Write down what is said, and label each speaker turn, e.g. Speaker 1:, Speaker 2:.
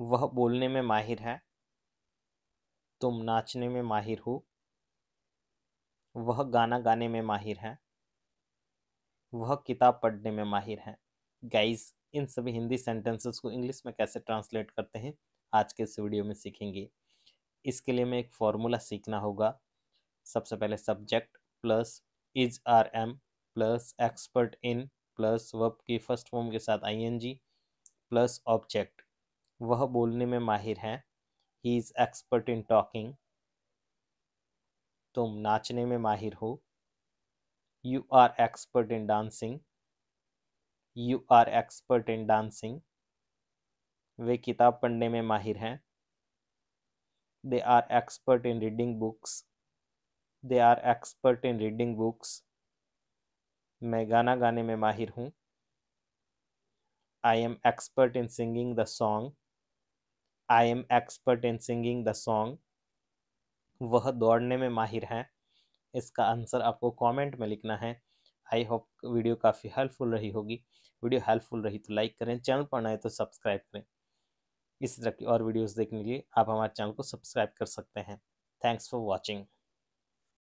Speaker 1: वह बोलने में माहिर है तुम नाचने में माहिर हो वह गाना गाने में माहिर है वह किताब पढ़ने में माहिर है गाइस इन सभी हिंदी सेंटेंसेस को इंग्लिश में कैसे ट्रांसलेट करते हैं आज के इस वीडियो में सीखेंगे इसके लिए मैं एक फॉर्मूला सीखना होगा सबसे पहले subject plus is are am plus expert in plus verb की फर्स्ट फॉर्म के साथ आईएनजी प्लस ऑब्जेक्ट वह बोलने में माहिर हैं he is expert in talking तुम नाचने में माहिर हो you are expert in dancing you are expert in dancing वे किताब पढ़ने में माहिर हैं they are expert in reading books they are expert in reading books मैं गाना गाने में माहिर हूँ I am expert in singing the song I am expert in singing the song वह दौड़ने में माहिर हैं इसका आंसर आपको कमेंट में लिखना है आई होप वीडियो काफ़ी हेल्पफुल रही होगी वीडियो हेल्पफुल रही तो लाइक करें चैनल पर नए तो सब्सक्राइब करें इसी तरह की और वीडियोस देखने के लिए आप हमारे चैनल को सब्सक्राइब कर सकते हैं थैंक्स फॉर वॉचिंग